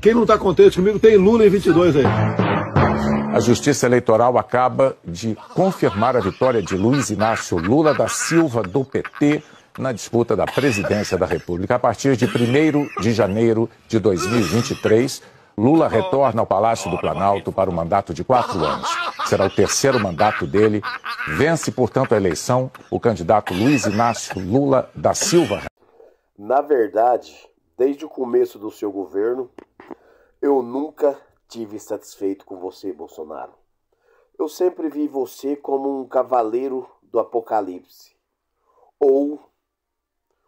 Quem não está contente comigo tem Lula em 22 aí. A Justiça Eleitoral acaba de confirmar a vitória de Luiz Inácio Lula da Silva, do PT, na disputa da presidência da República. A partir de 1 de janeiro de 2023, Lula retorna ao Palácio do Planalto para um mandato de quatro anos. Será o terceiro mandato dele. Vence, portanto, a eleição o candidato Luiz Inácio Lula da Silva. Na verdade, Desde o começo do seu governo, eu nunca tive satisfeito com você, Bolsonaro. Eu sempre vi você como um cavaleiro do apocalipse ou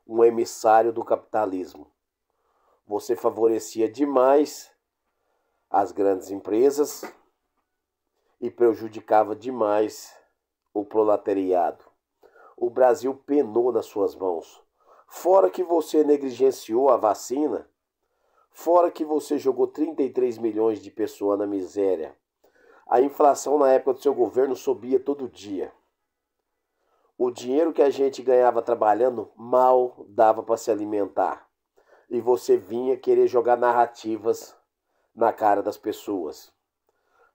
um emissário do capitalismo. Você favorecia demais as grandes empresas e prejudicava demais o proletariado. O Brasil penou nas suas mãos. Fora que você negligenciou a vacina, fora que você jogou 33 milhões de pessoas na miséria, a inflação na época do seu governo subia todo dia. O dinheiro que a gente ganhava trabalhando mal dava para se alimentar. E você vinha querer jogar narrativas na cara das pessoas.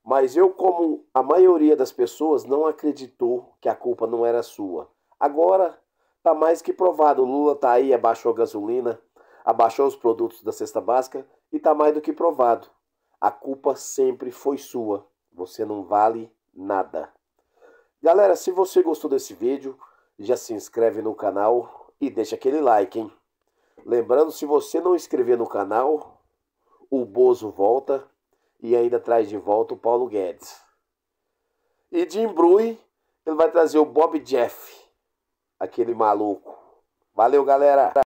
Mas eu, como a maioria das pessoas, não acreditou que a culpa não era sua. Agora Está mais que provado. O Lula está aí, abaixou a gasolina, abaixou os produtos da cesta básica e está mais do que provado. A culpa sempre foi sua. Você não vale nada. Galera, se você gostou desse vídeo, já se inscreve no canal e deixa aquele like, hein? Lembrando, se você não inscrever no canal, o Bozo volta e ainda traz de volta o Paulo Guedes. E de Imbrui, ele vai trazer o Bob Jeff aquele maluco. Valeu, galera!